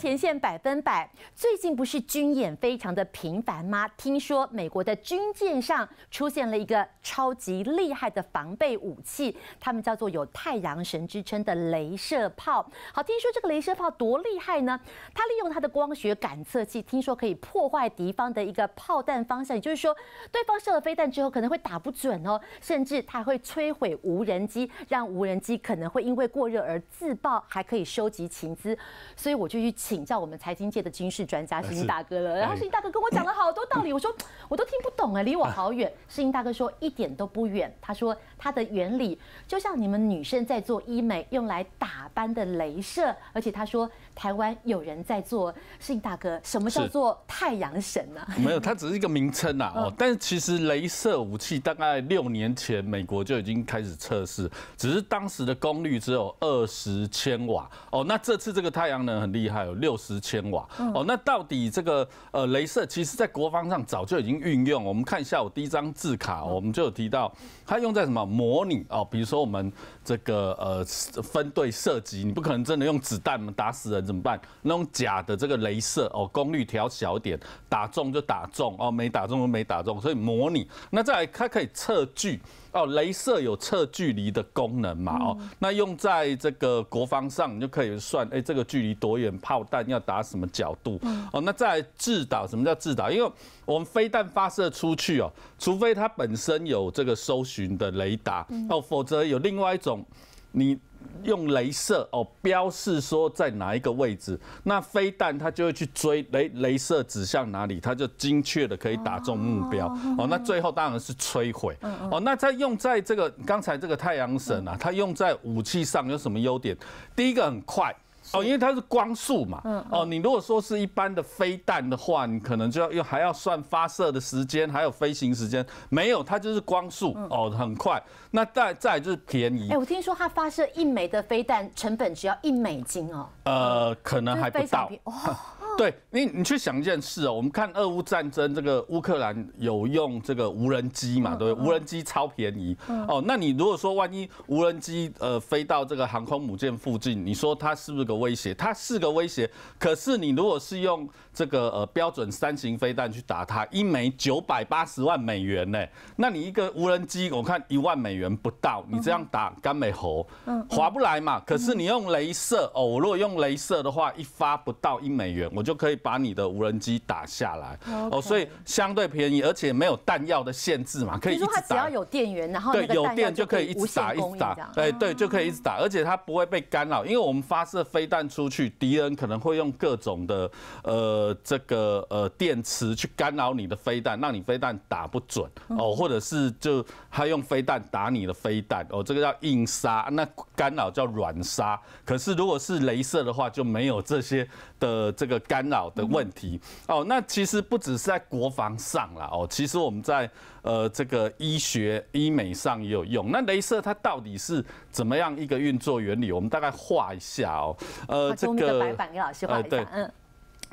前线百分百，最近不是军演非常的频繁吗？听说美国的军舰上出现了一个超级厉害的防备武器，他们叫做有太阳神之称的镭射炮。好，听说这个镭射炮多厉害呢？它利用它的光学感测器，听说可以破坏敌方的一个炮弹方向，也就是说，对方射了飞弹之后可能会打不准哦，甚至它会摧毁无人机，让无人机可能会因为过热而自爆，还可以收集情资。所以我就去。请教我们财经界的军事专家世英大哥了，然后世英大哥跟我讲了好多道理，我说我都听不懂哎，离我好远。世英大哥说一点都不远，他说他的原理就像你们女生在做医美用来打扮的镭射，而且他说台湾有人在做。世英大哥，什么叫做太阳神呢？没有，它只是一个名称呐哦。但是其实镭射武器大概六年前美国就已经开始测试，只是当时的功率只有二十千瓦哦。那这次这个太阳能很厉害哦。六十千瓦哦，那到底这个呃，镭射其实在国防上早就已经运用。我们看一下我第一张字卡，我们就有提到它用在什么模拟哦，比如说我们这个呃分队射击，你不可能真的用子弹打死人怎么办？那种假的这个镭射哦，功率调小点，打中就打中哦，没打中就没打中，所以模拟。那再它可以测距。哦，镭射有测距离的功能嘛？哦，那用在这个国防上，你就可以算，哎，这个距离多远，炮弹要打什么角度？哦，那在制导，什么叫制导？因为我们飞弹发射出去哦，除非它本身有这个搜寻的雷达，哦，否则有另外一种。你用镭射哦标示说在哪一个位置，那飞弹它就会去追雷镭射指向哪里，它就精确的可以打中目标哦。那最后当然是摧毁哦。那在用在这个刚才这个太阳神啊，它用在武器上有什么优点？第一个很快。哦，因为它是光速嘛。嗯。哦，你如果说是一般的飞弹的话，你可能就要又还要算发射的时间，还有飞行时间。没有，它就是光速哦，很快。那再再就是便宜。哎，我听说它发射一枚的飞弹成本只要一美金哦。呃，可能还不到。哦。对你，你去想一件事哦，我们看俄乌战争，这个乌克兰有用这个无人机嘛？对，无人机超便宜哦。那你如果说万一无人机呃飞到这个航空母舰附近，你说它是不是个威胁？它是个威胁。可是你如果是用这个呃标准三型飞弹去打它，一枚九百八十万美元呢？那你一个无人机，我看一万美元不到，你这样打干美猴，划不来嘛？可是你用镭射哦，我如果用镭射的话，一发不到一美元。我就可以把你的无人机打下来哦，所以相对便宜，而且没有弹药的限制嘛，可以一直打。只要有电源，然后对有电就可以一直打，一直打。哎，对，就可以一直打，而且它不会被干扰，因为我们发射飞弹出去，敌人可能会用各种的呃这个呃电池去干扰你的飞弹，让你飞弹打不准哦，或者是就他用飞弹打你的飞弹哦，这个叫硬杀，那干扰叫软杀。可是如果是镭射的话，就没有这些的这个。干扰的问题哦，那其实不只是在国防上了哦，其实我们在呃这个医学医美上也有用。那镭射它到底是怎么样一个运作原理？我们大概画一下哦，呃这个。白板给老师画一下。嗯，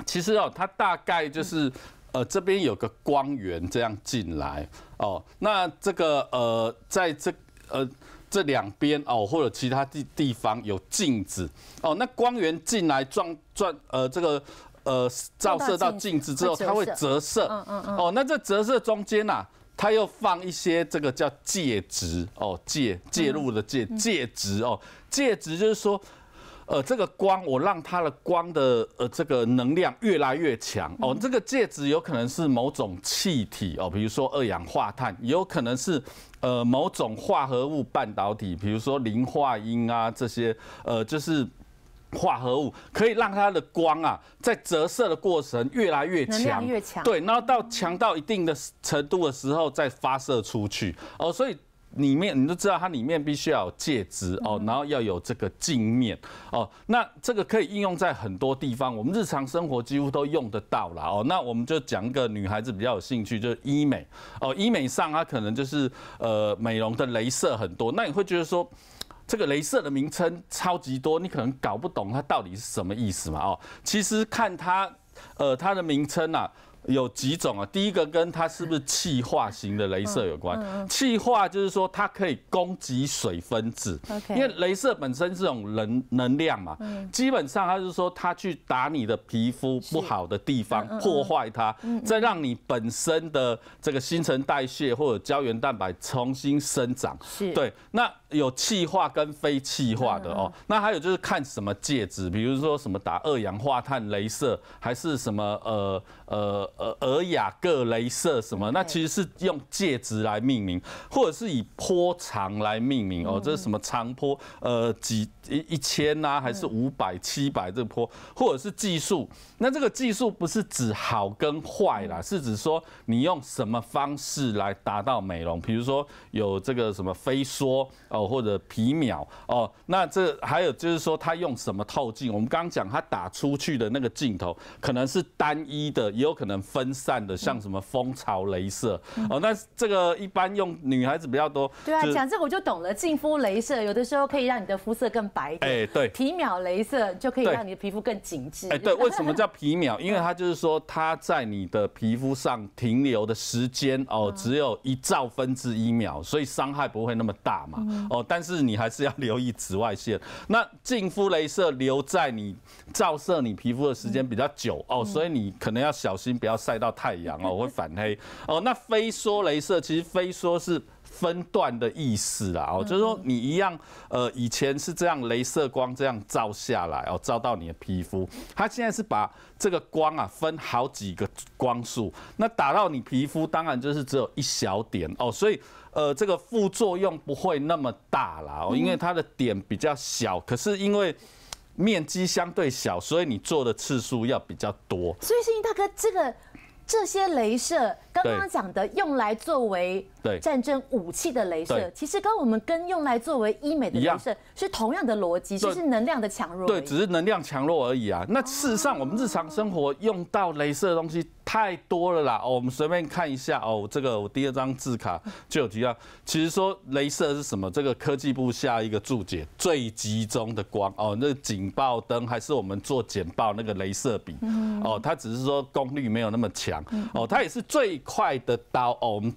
其实哦，它大概就是呃这边有个光源这样进来哦，那这个呃在这呃这两边哦或者其他地地方有镜子哦，那光源进来撞撞呃这个。呃，照射到镜子之后，它会折射。哦，那这折射中间呐，它又放一些这个叫介质哦，介介入的介介质哦，介质就是说，呃，这个光我让它的光的呃这个能量越来越强哦。这个介质有可能是某种气体哦，比如说二氧化碳，也有可能是呃某种化合物半导体，比如说磷化铟啊这些，呃就是。化合物可以让它的光啊，在折射的过程越来越强，越强。对，然后到强到一定的程度的时候，再发射出去哦。所以里面你都知道，它里面必须要有介质哦，然后要有这个镜面哦。那这个可以应用在很多地方，我们日常生活几乎都用得到了哦。那我们就讲一个女孩子比较有兴趣，就是医美哦。医美上它可能就是呃美容的镭射很多，那你会觉得说。这个镭射的名称超级多，你可能搞不懂它到底是什么意思嘛？哦，其实看它，呃，它的名称啊，有几种啊？第一个跟它是不是气化型的镭射有关？气化就是说它可以攻击水分子，因为镭射本身这种能能量嘛，基本上它是说它去打你的皮肤不好的地方，破坏它，再让你本身的这个新陈代谢或者胶原蛋白重新生长。是，对。那有气化跟非气化的哦。那还有就是看什么介质，比如说什么打二氧化碳镭射，还是什么呃呃。呃，耳雅各雷射什么？那其实是用介质来命名，或者是以波长来命名哦。这是什么长坡？呃，几一一千呐，还是五百、七百这个坡？或者是技术？那这个技术不是指好跟坏啦，是指说你用什么方式来达到美容。比如说有这个什么飞梭哦，或者皮秒哦。那这还有就是说它用什么透镜？我们刚刚讲它打出去的那个镜头可能是单一的，也有可能。分散的，像什么蜂巢镭射哦，那这个一般用女孩子比较多。对啊，讲这我就懂了。净肤镭射有的时候可以让你的肤色更白一点。哎，对。皮秒镭射就可以让你的皮肤更紧致。哎，对。为什么叫皮秒？因为它就是说它在你的皮肤上停留的时间哦，只有一兆分之一秒，所以伤害不会那么大嘛。哦，但是你还是要留意紫外线。那净肤镭射留在你照射你皮肤的时间比较久哦，所以你可能要小心点。要晒到太阳哦，会反黑哦。那飞说镭射，其实飞说是分段的意思啦哦，就是说你一样呃，以前是这样镭射光这样照下来哦，照到你的皮肤，它现在是把这个光啊分好几个光束，那打到你皮肤当然就是只有一小点哦，所以呃这个副作用不会那么大啦哦，因为它的点比较小，可是因为。面积相对小，所以你做的次数要比较多。所以，星大哥，这个这些镭射刚刚讲的用来作为对战争武器的镭射，其实跟我们跟用来作为医美的镭射是同样的逻辑，就是能量的强弱。对，只是能量强弱而已啊。那事实上，我们日常生活用到镭射的东西。太多了啦哦，我们随便看一下哦，这个我第二张字卡就有提到，其实说镭射是什么？这个科技部下一个注解最集中的光哦，那警报灯还是我们做剪报那个镭射笔哦，它只是说功率没有那么强哦，它也是最快的刀哦，我们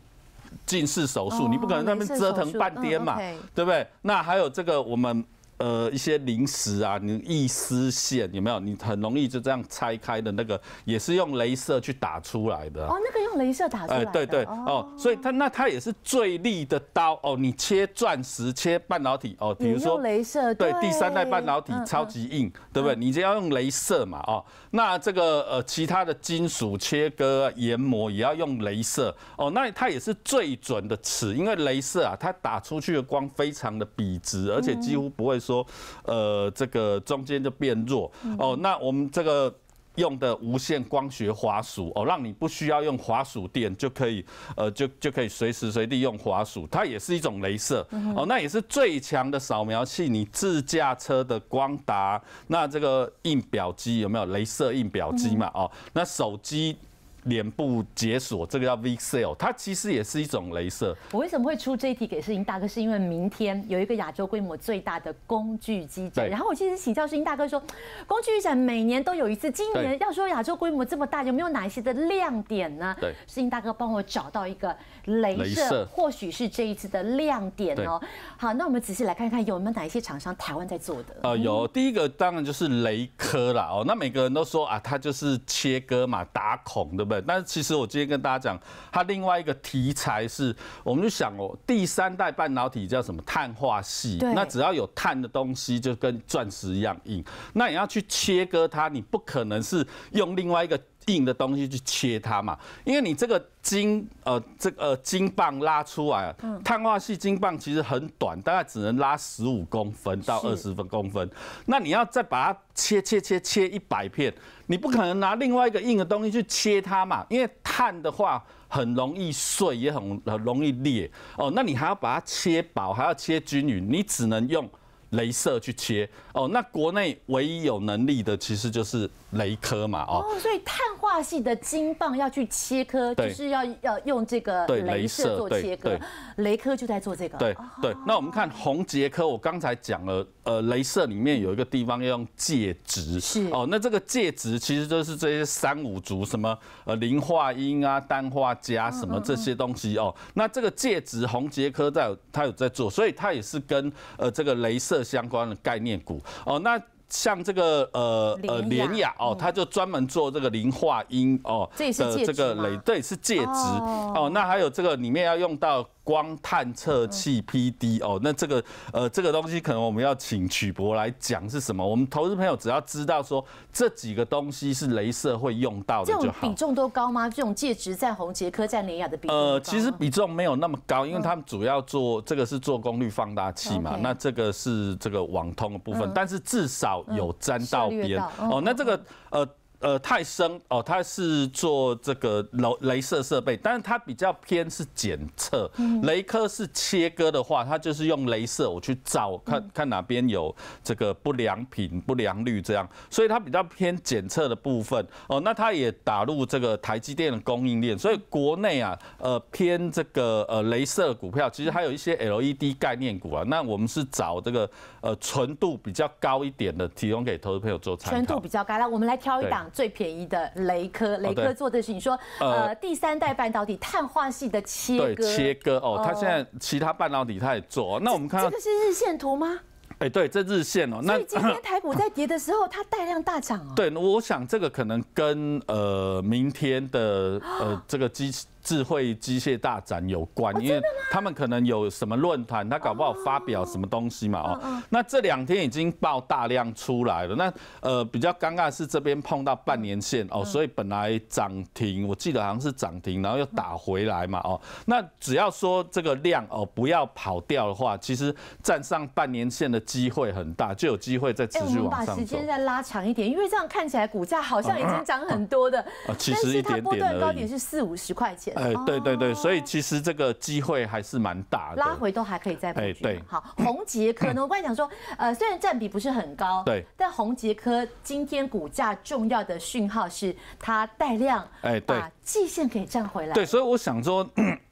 近视手术你不可能在那边折腾半天嘛，对不对？那还有这个我们。呃，一些零食啊，你一丝线有没有？你很容易就这样拆开的那个，也是用镭射去打出来的。哦，那个用镭射打出来。哎，对对哦，所以它那它也是最利的刀哦，你切钻石、切半导体哦，比如说镭射对。第三代半导体超级硬，对不对？你就要用镭射嘛哦。那这个呃，其他的金属切割、研磨也要用镭射哦。那它也是最准的尺，因为镭射啊，它打出去的光非常的笔直，而且几乎不会说。说，呃，这个中间就变弱哦。那我们这个用的无线光学滑鼠哦，让你不需要用滑鼠垫就可以，呃，就就可以随时随地用滑鼠。它也是一种镭射哦，那也是最强的扫描器。你自驾车的光达，那这个印表机有没有镭射印表机嘛？哦，那手机。脸部解锁，这个叫 Vcell，它其实也是一种镭射。我为什么会出这一题给世英大哥？是因为明天有一个亚洲规模最大的工具机展，然后我其实请教世英大哥说，工具展每年都有一次，今年要说亚洲规模这么大，有没有哪一些的亮点呢？对，世银大哥帮我找到一个镭射，或许是这一次的亮点哦。好，那我们仔细来看看有没有哪一些厂商台湾在做的。呃，有，第一个当然就是雷科啦。哦。那每个人都说啊，它就是切割嘛，打孔的。但是其实我今天跟大家讲，它另外一个题材是，我们就想哦，第三代半导体叫什么碳化系，那只要有碳的东西就跟钻石一样硬，那你要去切割它，你不可能是用另外一个。硬的东西去切它嘛，因为你这个金呃这个金棒拉出来，碳化系金棒其实很短，大概只能拉十五公分到二十分公分，那你要再把它切切切切一百片，你不可能拿另外一个硬的东西去切它嘛，因为碳的话很容易碎，也很很容易裂哦，那你还要把它切薄，还要切均匀，你只能用镭射去切哦，那国内唯一有能力的其实就是。雷科嘛，哦，所以碳化系的金棒要去切割，就是要要用这个镭射做切割，雷科就在做这个。对对，那我们看红杰科，我刚才讲了，呃，镭射里面有一个地方要用介质，是哦，那这个介质其实就是这些三五族什么呃磷化铟啊、氮化镓什么这些东西哦，那这个介质红杰科在它有在做，所以它也是跟呃这个镭射相关的概念股哦，那。像这个呃呃，莲雅哦，他就专门做这个磷化音哦，呃这个磊，这也是介质哦。那还有这个里面要用到。光探测器 PD 哦，那这个呃，这个东西可能我们要请曲博来讲是什么？我们投资朋友只要知道说这几个东西是镭射会用到的就好。比重都高吗？这种介质在红杰科在联雅的比重呃，其实比重没有那么高，因为他们主要做这个是做功率放大器嘛，那这个是这个网通的部分，但是至少有沾到边哦。那这个呃。呃，泰森哦，它是做这个楼镭射设备，但是它比较偏是检测。雷科是切割的话，它就是用镭射我去照，看看哪边有这个不良品、不良率这样，所以它比较偏检测的部分。哦，那它也打入这个台积电的供应链，所以国内啊，呃偏这个呃镭射股票，其实还有一些 LED 概念股啊。那我们是找这个呃纯度比较高一点的，提供给投资朋友做参考。纯度比较高，那我们来挑一档。最便宜的雷科，雷科做的是你说呃第三代半导体碳化系的切割切割哦，他现在其他半导体他也做。那我们看这个是日线图吗？哎，对，这日线哦。那所以今天台股在跌的时候，它带量大涨哦。对，我想这个可能跟呃明天的呃这个机。智慧机械大展有关，因为他们可能有什么论坛，他搞不好发表什么东西嘛哦。那这两天已经爆大量出来了。那呃比较尴尬是这边碰到半年线哦，所以本来涨停，我记得好像是涨停，然后又打回来嘛哦。那只要说这个量哦不要跑掉的话，其实站上半年线的机会很大，就有机会再持续往上我把时间再拉长一点，因为这样看起来股价好像已经涨很多的，其实一点点高点是四五十块钱。哎，对对对，所以其实这个机会还是蛮大。的，拉回都还可以再布局。对，好，红杰科呢，我刚才讲说，呃，虽然占比不是很高，对，但红杰科今天股价重要的讯号是它带量，哎，对，季线可以站回来。对，所以我想说。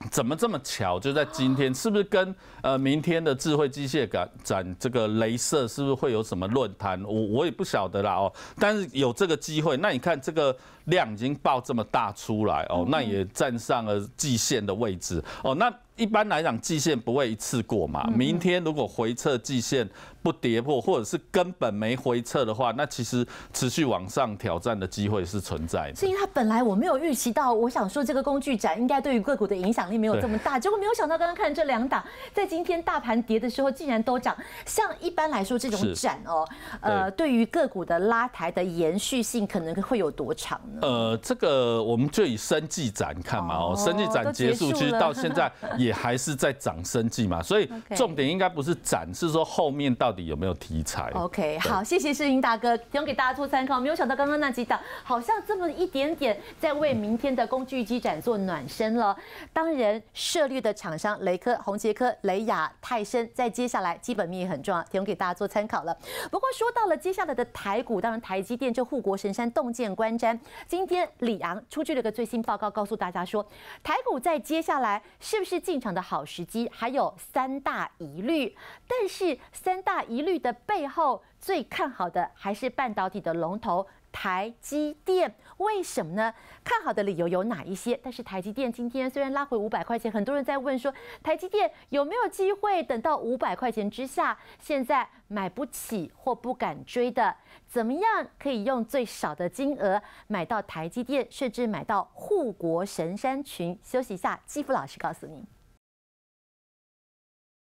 怎么这么巧，就在今天？是不是跟呃明天的智慧机械展这个镭射是不是会有什么论坛？我我也不晓得啦哦，但是有这个机会，那你看这个量已经爆这么大出来哦，那也站上了季线的位置哦，那。一般来讲，季线不会一次过嘛。明天如果回撤季线不跌破，或者是根本没回撤的话，那其实持续往上挑战的机会是存在。是因为他本来我没有预期到，我想说这个工具展应该对于个股的影响力没有这么大，结果没有想到刚刚看这两档，在今天大盘跌的时候竟然都涨。像一般来说这种展哦，呃，对于个股的拉抬的延续性可能会有多长呢？呃，这个我们就以生计展看嘛哦，生计展结束其实到现在也。也还是在涨生计嘛，所以重点应该不是涨，是说后面到底有没有题材。OK，好，谢谢世英大哥提供给大家做参考。没有想到刚刚那几档好像这么一点点在为明天的工具机展做暖身了。当然，涉绿的厂商雷科、宏杰科、雷雅、泰森，在接下来基本面也很重要，提供给大家做参考了。不过说到了接下来的台股，当然台积电这护国神山洞见观瞻，今天李昂出具了个最新报告，告诉大家说台股在接下来是不是进。常的好时机，还有三大疑虑，但是三大疑虑的背后，最看好的还是半导体的龙头台积电。为什么呢？看好的理由有哪一些？但是台积电今天虽然拉回五百块钱，很多人在问说，台积电有没有机会等到五百块钱之下？现在买不起或不敢追的，怎么样可以用最少的金额买到台积电，甚至买到护国神山群？休息一下，肌肤老师告诉您。